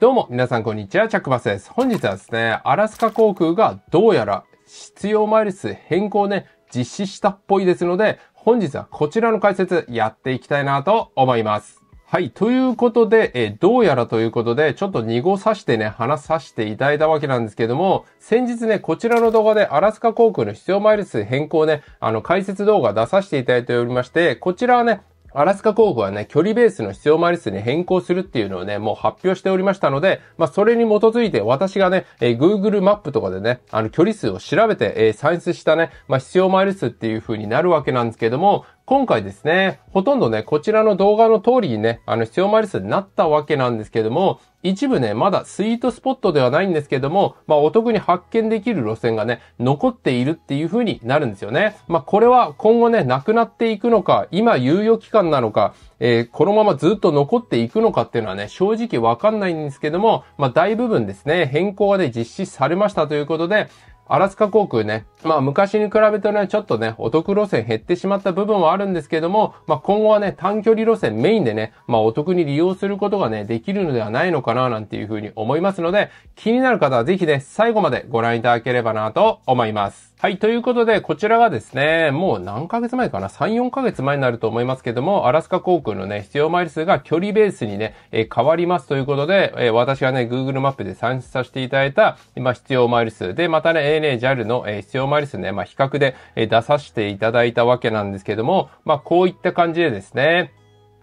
どうも、皆さんこんにちは、チャックバスです。本日はですね、アラスカ航空がどうやら必要マイル数変更ね、実施したっぽいですので、本日はこちらの解説やっていきたいなと思います。はい。ということで、えどうやらということで、ちょっと濁さしてね、話させていただいたわけなんですけども、先日ね、こちらの動画でアラスカ航空の必要マイル数変更ね、あの、解説動画出させていただいておりまして、こちらはね、アラスカ候補はね、距離ベースの必要マイル数に変更するっていうのをね、もう発表しておりましたので、まあ、それに基づいて私がね、えー、Google マップとかでね、あの、距離数を調べて、えー、算出したね、まあ、必要マイル数っていう風になるわけなんですけども、今回ですね、ほとんどね、こちらの動画の通りにね、あの、必要マイル数になったわけなんですけども、一部ね、まだスイートスポットではないんですけども、まあお得に発見できる路線がね、残っているっていう風になるんですよね。まあこれは今後ね、なくなっていくのか、今猶予期間なのか、えー、このままずっと残っていくのかっていうのはね、正直わかんないんですけども、まあ大部分ですね、変更がね、実施されましたということで、アラスカ航空ね、まあ昔に比べてね、ちょっとね、お得路線減ってしまった部分はあるんですけども、まあ今後はね、短距離路線メインでね、まあお得に利用することがね、できるのではないのかななんていうふうに思いますので、気になる方はぜひね、最後までご覧いただければなと思います。はい。ということで、こちらがですね、もう何ヶ月前かな ?3、4ヶ月前になると思いますけども、アラスカ航空のね、必要マイル数が距離ベースにね、え変わりますということで、え私がね、Google マップで算出させていただいた、今必要マイル数で、またね、ANA JAL の、え必要前ですね、まあ、比較で出させていただいたわけなんですけども、まあ、こういった感じでですね、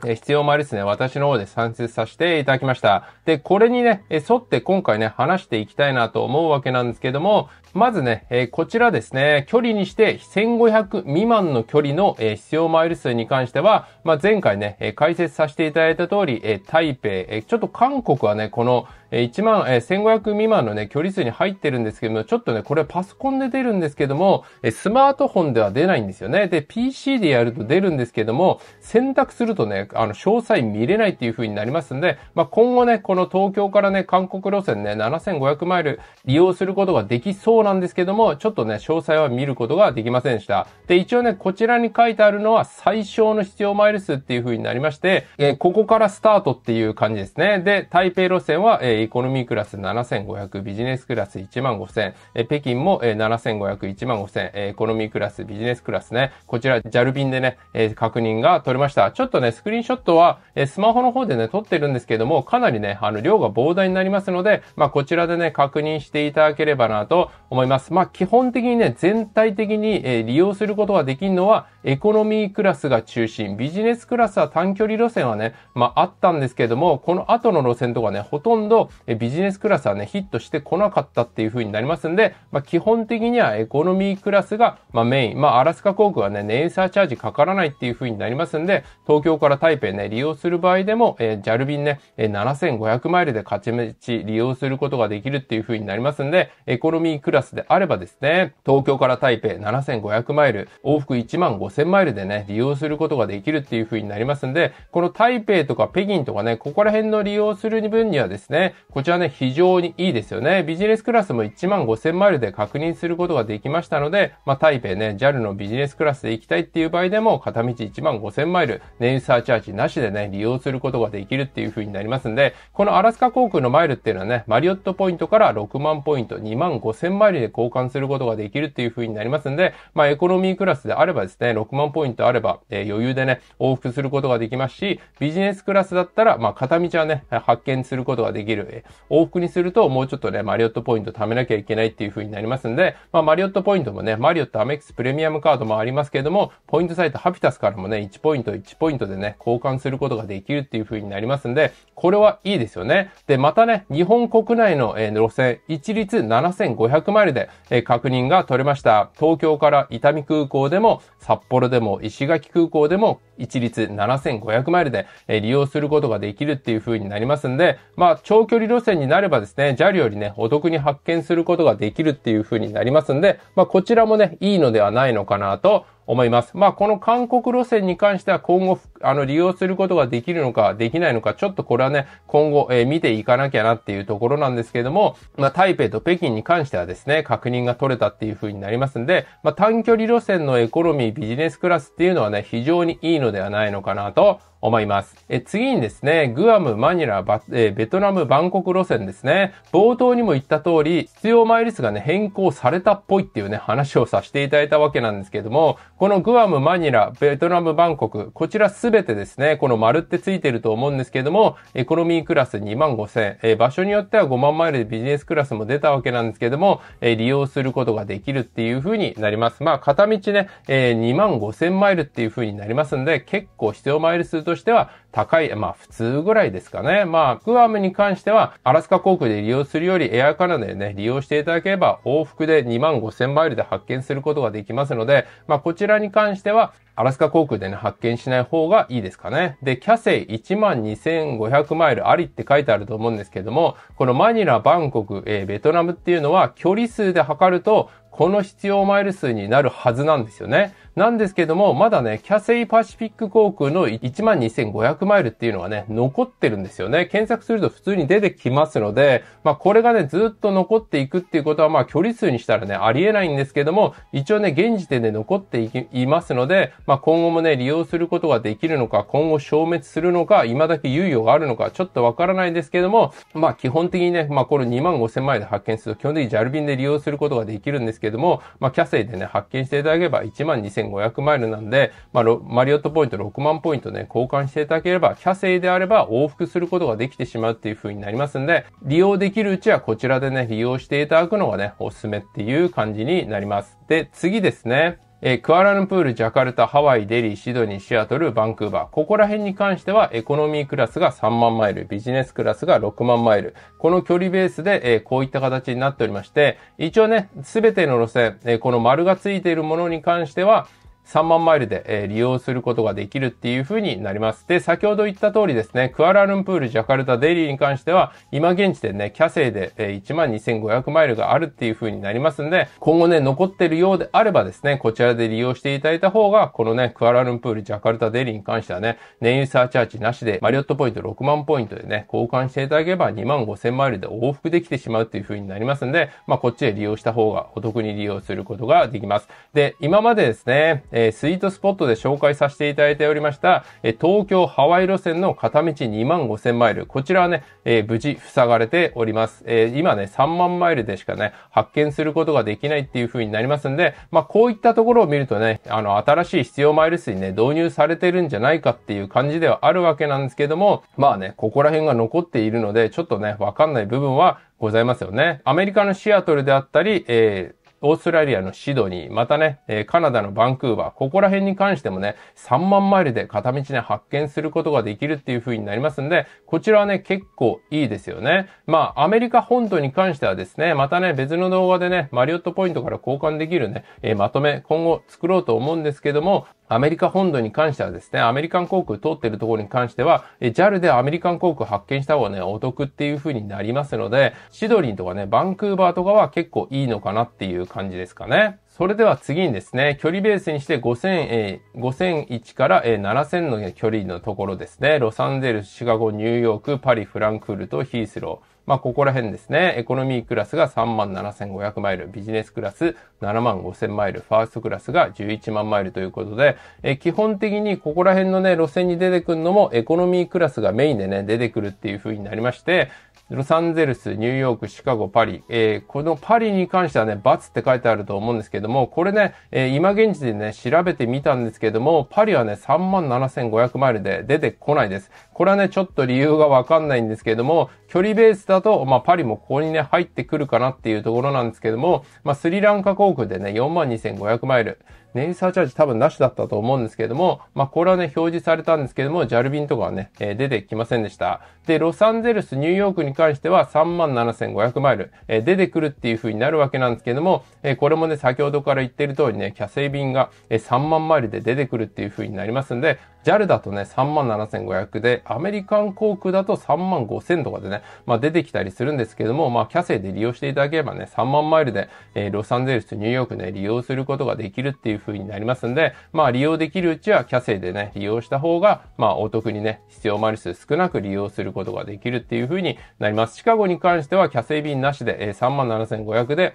え、必要もありですね、私の方で算出させていただきました。で、これにね、沿って今回ね、話していきたいなと思うわけなんですけども、まずね、えー、こちらですね、距離にして1500未満の距離の、えー、必要マイル数に関しては、まあ、前回ね、えー、解説させていただいた通り、えー、台北、えー、ちょっと韓国はね、この、え1万、え1500未満のね、距離数に入ってるんですけども、ちょっとね、これパソコンで出るんですけども、えスマートフォンでは出ないんですよね。で、PC でやると出るんですけども、選択するとね、あの、詳細見れないっていう風になりますんで、まあ、今後ね、この東京からね、韓国路線ね、7500マイル利用することができそうななんですけども、ちょっとね、詳細は見ることができませんでした。で、一応ね、こちらに書いてあるのは最小の必要マイル数っていう風になりまして、えー、ここからスタートっていう感じですね。で、台北路線は、えー、エコノミークラス7500、ビジネスクラス1万5000、えー、北京も、えー、7500、1万5000、えー、エコノミークラス、ビジネスクラスね、こちら JAL 便でね、えー、確認が取れました。ちょっとね、スクリーンショットは、えー、スマホの方でね、撮ってるんですけども、かなりね、あの、量が膨大になりますので、まあ、こちらでね、確認していただければなと思思います。まあ、基本的にね、全体的に利用することができるのは、エコノミークラスが中心、ビジネスクラスは短距離路線はね、まああったんですけども、この後の路線とかね、ほとんどビジネスクラスはね、ヒットしてこなかったっていう風になりますんで、まあ基本的にはエコノミークラスが、まあ、メイン、まあアラスカ航空はね、ネイサーチャージかからないっていう風になりますんで、東京から台北ね、利用する場合でも、えー、JAL 便ね、7500マイルで勝ち目利用することができるっていう風になりますんで、エコノミークラスであればですね、東京から台北7500マイル、往復1万5000 1000マイルでね、利用することができるっていう風になりますんで、この台北とか北京とかね、ここら辺の利用する分にはですね、こちらね、非常にいいですよね。ビジネスクラスも1万5000マイルで確認することができましたので、まあ、台北ね、JAL のビジネスクラスで行きたいっていう場合でも、片道1万5000マイル、燃油サーチャージなしでね、利用することができるっていう風になりますんで、このアラスカ航空のマイルっていうのはね、マリオットポイントから6万ポイント、2万5000マイルで交換することができるっていう風になりますんで、まあ、エコノミークラスであればですね、6万ポイントあれば、えー、余裕でね、往復することができますし、ビジネスクラスだったら、まあ、片道はね、発見することができる。えー、往復にすると、もうちょっとね、マリオットポイント貯めなきゃいけないっていう風になりますんで、まあ、マリオットポイントもね、マリオットアメックスプレミアムカードもありますけども、ポイントサイトハピタスからもね、1ポイント1ポイントでね、交換することができるっていう風になりますんで、これはいいですよね。で、またね、日本国内の、えー、路線、一律7500マイルで、えー、確認が取れました。東京から伊丹空港でも、札幌でも石垣空港でも一律7500マイルで利用することができるっていう風になりますんで、まあ、長距離路線になればですね、JAL よりね、お得に発見することができるっていう風になりますんで、まあ、こちらもね、いいのではないのかなと思います。まあ、この韓国路線に関しては今後、あの、利用することができるのか、できないのか、ちょっとこれはね、今後、えー、見ていかなきゃなっていうところなんですけれども、まあ、台北と北京に関してはですね、確認が取れたっていう風になりますんで、まあ、短距離路線のエコロミービジネスクラスっていうのはね、非常にいいのではないのかなと思います。え次にですね、グアム、マニラ、バえベトナム、バンコク路線ですね。冒頭にも言った通り、必要マイル数がね、変更されたっぽいっていうね、話をさせていただいたわけなんですけども、このグアム、マニラ、ベトナム、バンコク、こちらすべてですね、この丸ってついてると思うんですけども、エコノミークラス2万5千、え場所によっては5万マイルでビジネスクラスも出たわけなんですけども、え利用することができるっていう風になります。まあ、片道ね、え2万5千マイルっていう風になりますんで、結構必要マイル数としては高い、まあ普通ぐらいですかね。まあグアムに関してはアラスカ航空で利用するよりエアカナダでね、利用していただければ往復で2万5000マイルで発見することができますので、まあこちらに関してはアラスカ航空でね、発見しない方がいいですかね。で、キャセイ12,500マイルありって書いてあると思うんですけども、このマニラ、バンコク、えー、ベトナムっていうのは距離数で測ると、この必要マイル数になるはずなんですよね。なんですけども、まだね、キャセイパシフィック航空の12,500マイルっていうのはね、残ってるんですよね。検索すると普通に出てきますので、まあこれがね、ずっと残っていくっていうことは、まあ距離数にしたらね、ありえないんですけども、一応ね、現時点で残っていいますので、まあ今後もね、利用することができるのか、今後消滅するのか、今だけ猶予があるのか、ちょっとわからないんですけども、まあ基本的にね、まあこれ25,000マイル発見すると、基本的に j a ビンで利用することができるんですけどけども、まあ、キャセイでね、発見していただければ12,500マイルなんで、まあ、マリオットポイント6万ポイントね、交換していただければ、キャセイであれば往復することができてしまうっていう風になりますんで、利用できるうちはこちらでね、利用していただくのがね、おすすめっていう感じになります。で、次ですね。えー、クアラルンプール、ジャカルタ、ハワイ、デリー、シドニー、シアトル、バンクーバー。ここら辺に関しては、エコノミークラスが3万マイル、ビジネスクラスが6万マイル。この距離ベースで、えー、こういった形になっておりまして、一応ね、すべての路線、えー、この丸がついているものに関しては、3万マイルで、え利用することができるっていう風になります。で、先ほど言った通りですね、クアラルンプール、ジャカルタ、デリーに関しては、今現時点ね、キャセイで、え12,500マイルがあるっていう風になりますんで、今後ね、残ってるようであればですね、こちらで利用していただいた方が、このね、クアラルンプール、ジャカルタ、デリーに関してはね、燃油サーチャージなしで、マリオットポイント6万ポイントでね、交換していただければ25,000マイルで往復できてしまうっていう風になりますんで、まあ、こっちで利用した方がお得に利用することができます。で、今までですね、えー、スイートスポットで紹介させていただいておりました、えー、東京ハワイ路線の片道2万5 0 0 0マイル。こちらはね、えー、無事塞がれております。え今ね、3万マイルでしかね、発見することができないっていう風になりますんで、まあ、こういったところを見るとね、あの、新しい必要マイル数にね、導入されてるんじゃないかっていう感じではあるわけなんですけども、まあね、ここら辺が残っているので、ちょっとね、わかんない部分はございますよね。アメリカのシアトルであったり、えーオーストラリアのシドニー、またね、えカナダのバンクーバー、ここら辺に関してもね、3万マイルで片道ね、発見することができるっていう風になりますんで、こちらはね、結構いいですよね。まあ、アメリカ本土に関してはですね、またね、別の動画でね、マリオットポイントから交換できるね、えまとめ、今後作ろうと思うんですけども、アメリカ本土に関してはですね、アメリカン航空通ってるところに関しては、JAL でアメリカン航空発見した方がね、お得っていう風になりますので、シドリーとかね、バンクーバーとかは結構いいのかなっていう感じですかね。それでは次にですね、距離ベースにして5000、え5001から7000の距離のところですね、ロサンゼルス、シカゴ、ニューヨーク、パリ、フランクフルト、ヒースロー、まあ、ここら辺ですね。エコノミークラスが3万7500マイル、ビジネスクラス7万5000マイル、ファーストクラスが11万マイルということで、え基本的にここら辺のね、路線に出てくるのもエコノミークラスがメインでね、出てくるっていう風になりまして、ロサンゼルス、ニューヨーク、シカゴ、パリ。えー、このパリに関してはね、バツって書いてあると思うんですけども、これね、えー、今現時点でね、調べてみたんですけども、パリはね、37,500マイルで出てこないです。これはね、ちょっと理由がわかんないんですけども、距離ベースだと、まあ、パリもここにね、入ってくるかなっていうところなんですけども、まあ、スリランカ航空でね、42,500マイル。ネイルサーチャージ多分なしだったと思うんですけれども、まあ、これはね、表示されたんですけども、JAL 便とかはね、えー、出てきませんでした。で、ロサンゼルス、ニューヨークに関しては37,500マイル、えー、出てくるっていう風になるわけなんですけども、えー、これもね、先ほどから言ってる通りね、キャセイ便が、えー、3万マイルで出てくるっていう風になりますんで、JAL だとね、37,500で、アメリカン航空だと35,000とかでね、まあ、出てきたりするんですけども、まあ、キャセイで利用していただければね、3万マイルで、えー、ロサンゼルス、ニューヨークね、利用することができるっていういう風になりますんで、まあ利用できるうちはキャセイでね、利用した方が、まあお得にね、必要マリ数少なく利用することができるっていう風になります。シカゴに関してはキャセイ便なしで、えー、37,500で、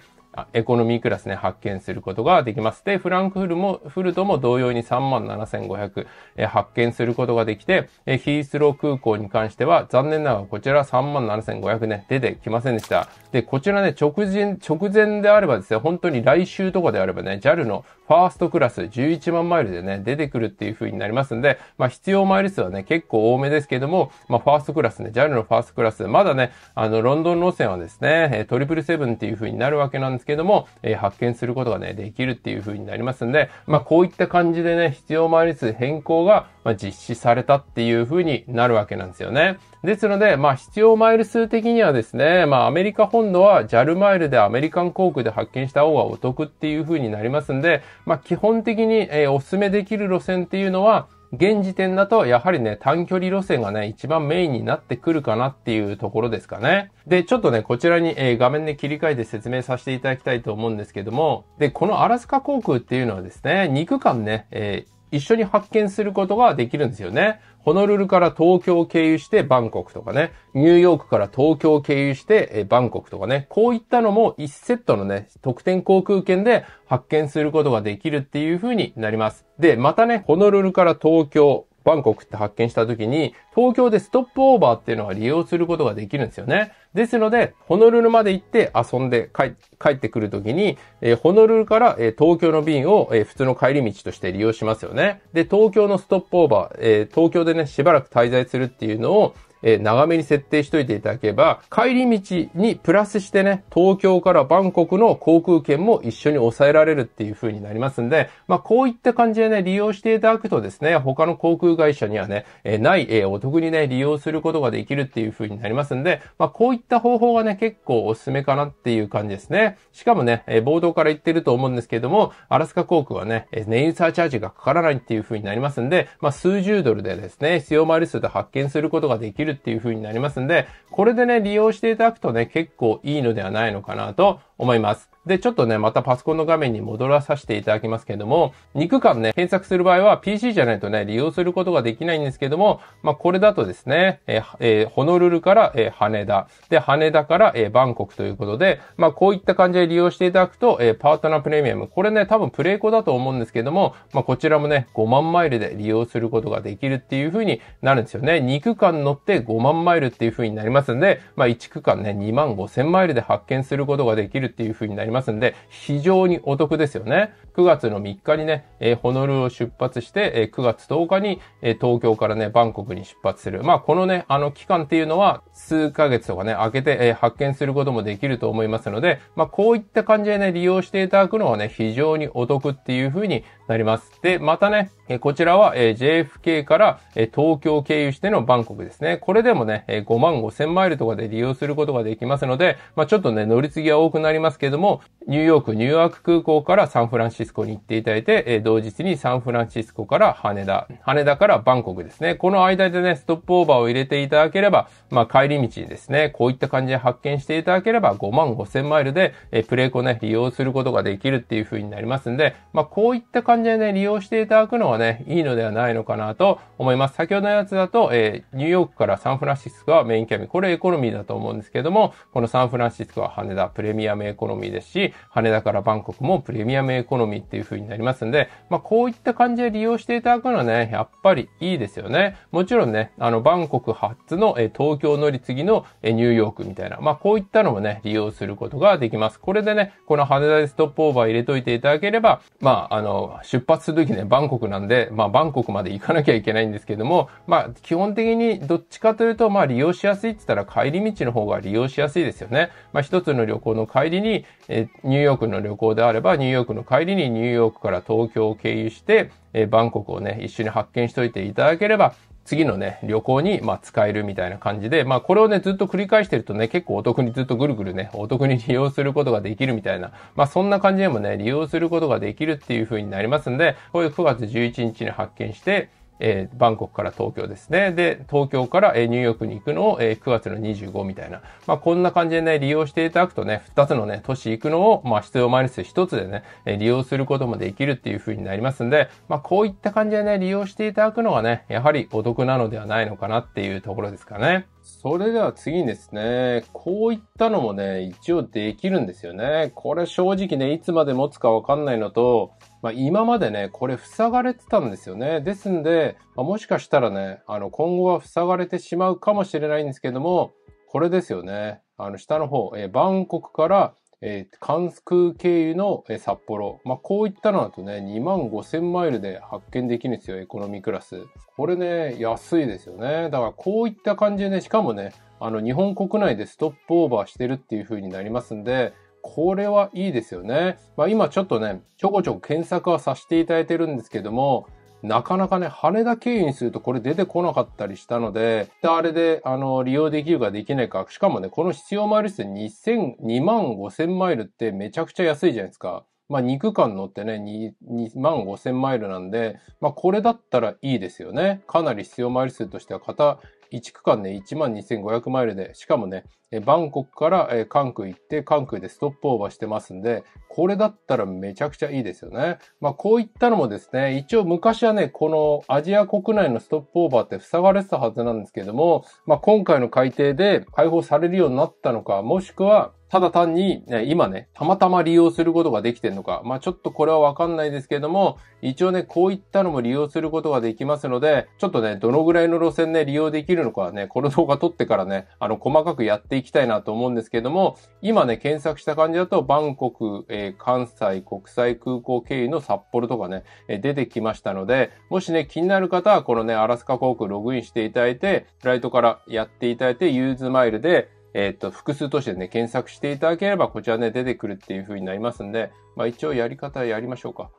エコノミークラスね、発見することができます。で、フランクフルも、フルトも同様に37,500、発見することができて、ヒースロー空港に関しては、残念ながらこちら37,500ね、出てきませんでした。で、こちらね、直前、直前であればですね、本当に来週とかであればね、JAL のファーストクラス11万マイルでね、出てくるっていう風になりますんで、まあ必要マイル数はね、結構多めですけども、まあファーストクラスね、JAL のファーストクラス、まだね、あの、ロンドン路線はですね、トリプルセブンっていう風になるわけなんですですけれども、えー、発見することがね、できるっていう風になりますんで、まあ、こういった感じでね、必要回り数変更が、ま実施されたっていう風になるわけなんですよね。ですので、まあ、必要マイル数的にはですね、まあ、アメリカ本土は JAL マイルでアメリカン航空で発見した方がお得っていう風になりますんで、まあ、基本的に、えー、お勧めできる路線っていうのは、現時点だとやはりね、短距離路線がね、一番メインになってくるかなっていうところですかね。で、ちょっとね、こちらに、えー、画面で切り替えて説明させていただきたいと思うんですけども、で、このアラスカ航空っていうのはですね、肉感ね、え一緒に発見することができるんですよね。ホノルルから東京を経由してバンコクとかね、ニューヨークから東京を経由してバンコクとかね、こういったのも1セットのね、特典航空券で発見することができるっていう風になります。で、またね、ホノルルから東京、バンコクって発見した時に、東京でストップオーバーっていうのは利用することができるんですよね。ですので、ホノルルまで行って遊んで帰ってくる時に、えー、ホノルルから、えー、東京の便を、えー、普通の帰り道として利用しますよね。で、東京のストップオーバー、え東京でね、しばらく滞在するっていうのを、えー、長めに設定しといていただければ、帰り道にプラスしてね、東京からバンコクの航空券も一緒に抑えられるっていう風になりますんで、まあ、こういった感じでね、利用していただくとですね、他の航空会社にはね、えー、ない、えー、お得にね、利用することができるっていう風になりますんで、まあ、こういった方法がね、結構おすすめかなっていう感じですね。しかもね、えー、冒頭から言ってると思うんですけれども、アラスカ航空はね、イ油サーチャージがかからないっていう風になりますんで、まあ、数十ドルでですね、必要マイル数で発見することができるるっていう風になりますんで、これでね、利用していただくとね、結構いいのではないのかなと思います。で、ちょっとね、またパソコンの画面に戻らさせていただきますけれども、肉感ね、検索する場合は PC じゃないとね、利用することができないんですけども、まあ、これだとですね、えー、えー、ホノルルから、えー、羽田、で、羽田から、えー、バンコクということで、まあ、こういった感じで利用していただくと、えー、パートナープレミアム、これね、多分プレイコだと思うんですけども、まあ、こちらもね、5万マイルで利用することができるっていう風になるんですよね。2区間乗って5万マイルっていう風になりますんで、まあ、1区間ね、2万5千マイルで発見することができるるっていう風になりますんで、非常にお得ですよね。9月の3日にね、えー、ホノルルを出発して、えー、9月10日に、えー、東京からね、バンコクに出発する。まあ、このね、あの期間っていうのは、数ヶ月とかね、開けて、えー、発見することもできると思いますので、まあ、こういった感じでね、利用していただくのはね、非常にお得っていう風になります。で、またね、えー、こちらは、えー、JFK から、えー、東京経由してのバンコクですね。これでもね、えー、5万5千マイルとかで利用することができますので、まあ、ちょっとね、乗り継ぎは多くなりりますけれども、ニューヨーク、ニューヨーク空港からサンフランシスコに行っていただいて、え同日にサンフランシスコから羽田、羽田からバンコクですね。この間でね、ストップオーバーを入れていただければ、まあ、帰り道にですね、こういった感じで発見していただければ、5万5千マイルで、えプレイコね、利用することができるっていう風になりますんで、まあ、こういった感じでね、利用していただくのはね、いいのではないのかなと思います。先ほどのやつだと、えニューヨークからサンフランシスコはメインキャビン、これエコノミーだと思うんですけども、このサンフランシスコは羽田、プレミアムムエコノミーですし、羽田からバンコクもプレミアムエコノミーっていう風になりますんで、まあ、こういった感じで利用していただくのはね、やっぱりいいですよね。もちろんね、あの、バンコク発の、え東京乗り継ぎの、えニューヨークみたいな、まあ、こういったのもね、利用することができます。これでね、この羽田でストップオーバー入れといていただければ、まあ、あの、出発するときね、バンコクなんで、まあ、バンコクまで行かなきゃいけないんですけども、まあ、基本的にどっちかというと、まあ、利用しやすいって言ったら帰り道の方が利用しやすいですよね。まあ、一つの旅行の帰りりに、えニューヨークの旅行であれば、ニューヨークの帰りにニューヨークから東京を経由して、えバンコクをね、一緒に発見しといていただければ、次のね、旅行に、まあ、使えるみたいな感じで、まあ、これをね、ずっと繰り返してるとね、結構お得にずっとぐるぐるね、お得に利用することができるみたいな、まあ、そんな感じでもね、利用することができるっていう風になりますんで、こういう9月11日に発見して、えー、バンコクから東京ですね。で、東京から、えー、ニューヨークに行くのを、えー、9月の25みたいな。まあ、こんな感じでね、利用していただくとね、2つのね、都市行くのを、まあ、必要マイナス1つでね、え利用することもできるっていう風になりますんで、まあ、こういった感じでね、利用していただくのがね、やはりお得なのではないのかなっていうところですかね。それでは次にですね。こういったのもね、一応できるんですよね。これ正直ね、いつまで持つかわかんないのと、まあ、今までね、これ塞がれてたんですよね。ですんで、まあ、もしかしたらね、あの、今後は塞がれてしまうかもしれないんですけども、これですよね。あの、下の方、えバンコクからえー、関空経由の、え札幌。まあ、こういったのだとね、2万5000マイルで発見できるんですよ、エコノミークラス。これね、安いですよね。だからこういった感じでね、しかもね、あの、日本国内でストップオーバーしてるっていう風になりますんで、これはいいですよね。まあ、今ちょっとね、ちょこちょこ検索はさせていただいてるんですけども、なかなかね、羽田経由にするとこれ出てこなかったりしたので、で、あれで、あの、利用できるかできないか、しかもね、この必要マイル数2000、2万5000マイルってめちゃくちゃ安いじゃないですか。まあ、2区間乗ってね2、2万5000マイルなんで、まあ、これだったらいいですよね。かなり必要マイル数としては、1区間ね、12,500マイルで、しかもね、バンコクから関空行って、関空でストップオーバーしてますんで、これだったらめちゃくちゃいいですよね。まあ、こういったのもですね、一応昔はね、このアジア国内のストップオーバーって塞がれてたはずなんですけども、まあ、今回の改定で解放されるようになったのか、もしくは、ただ単に、ね、今ね、たまたま利用することができてるのか、まあちょっとこれはわかんないですけれども、一応ね、こういったのも利用することができますので、ちょっとね、どのぐらいの路線ね、利用できるのかはね、この動画撮ってからね、あの、細かくやっていきたいなと思うんですけれども、今ね、検索した感じだと、バンコク、えー、関西国際空港経由の札幌とかね、えー、出てきましたので、もしね、気になる方は、このね、アラスカ航空ログインしていただいて、フライトからやっていただいて、ユーズマイルで、えっ、ー、と、複数としてね、検索していただければ、こちらね、出てくるっていう風になりますんで、まあ一応やり方やりましょうか。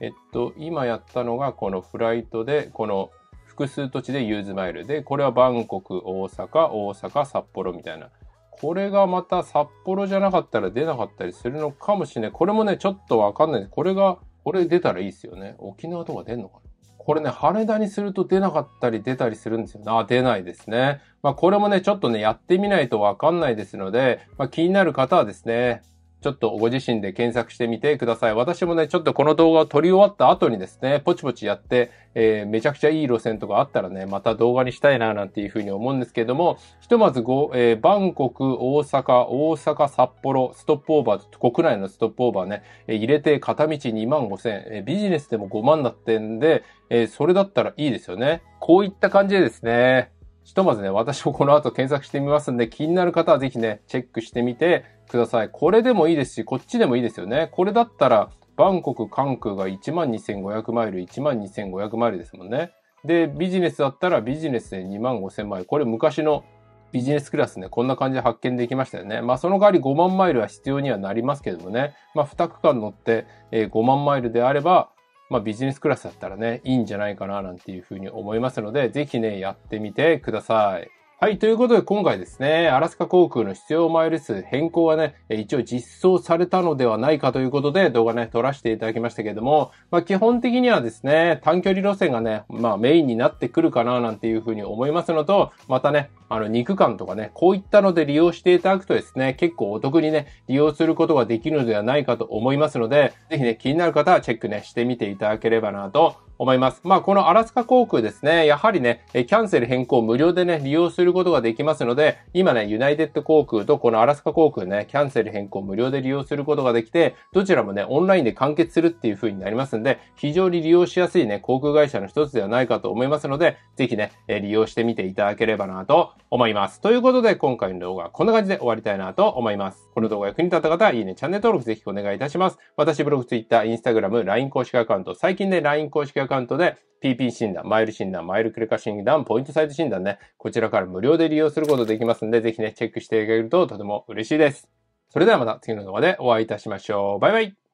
えっと、今やったのが、このフライトで、この複数土地でユーズマイルで、これはバンコク、大阪、大阪、札幌みたいな。これがまた札幌じゃなかったら出なかったりするのかもしれない。これもね、ちょっとわかんない。です。これが、これ出たらいいですよね。沖縄とか出んのかなこれね、羽田にすると出なかったり出たりするんですよあ、出ないですね。まあこれもね、ちょっとね、やってみないとわかんないですので、まあ気になる方はですね、ちょっとご自身で検索してみてください。私もね、ちょっとこの動画を撮り終わった後にですね、ポチポチやって、えー、めちゃくちゃいい路線とかあったらね、また動画にしたいな、なんていうふうに思うんですけれども、ひとまずご、えー、バンコク、大阪、大阪、札幌、ストップオーバー、国内のストップオーバーね、えー、入れて片道2万5千、えー、ビジネスでも5万だってんで、えー、それだったらいいですよね。こういった感じでですね、ひとまずね、私もこの後検索してみますんで、気になる方はぜひね、チェックしてみてください。これでもいいですし、こっちでもいいですよね。これだったら、バンコク、関空が12,500マイル、12,500マイルですもんね。で、ビジネスだったらビジネスで2万5000マイル。これ昔のビジネスクラスね、こんな感じで発見できましたよね。まあその代わり5万マイルは必要にはなりますけどもね。まあ2区間乗って5万マイルであれば、まあ、ビジネスクラスだったらね、いいんじゃないかななんていうふうに思いますので、ぜひね、やってみてください。はい。ということで、今回ですね、アラスカ航空の必要マイル数変更はね、一応実装されたのではないかということで動画ね、撮らせていただきましたけれども、まあ基本的にはですね、短距離路線がね、まあメインになってくるかななんていうふうに思いますのと、またね、あの肉感とかね、こういったので利用していただくとですね、結構お得にね、利用することができるのではないかと思いますので、ぜひね、気になる方はチェックね、してみていただければなと思います。まあ、このアラスカ航空ですね、やはりね、キャンセル変更無料でね、利用することができますので、今ね、ユナイテッド航空とこのアラスカ航空ね、キャンセル変更無料で利用することができて、どちらもね、オンラインで完結するっていう風になりますんで、非常に利用しやすいね、航空会社の一つではないかと思いますので、ぜひね、利用してみていただければなと思います。ということで、今回の動画はこんな感じで終わりたいなと思います。この動画役に立った方は、いいね、チャンネル登録ぜひお願いいたします。私、ブログ、ツイッター、インスタグラム、LINE 公式アカウント、最近で、ね、LINE 公式アカウントカウントで PP 診断、マイル診断、マイルクレカ診断、ポイントサイト診断ね、こちらから無料で利用することできますんで、ぜひね、チェックしていただけるととても嬉しいです。それではまた次の動画でお会いいたしましょう。バイバイ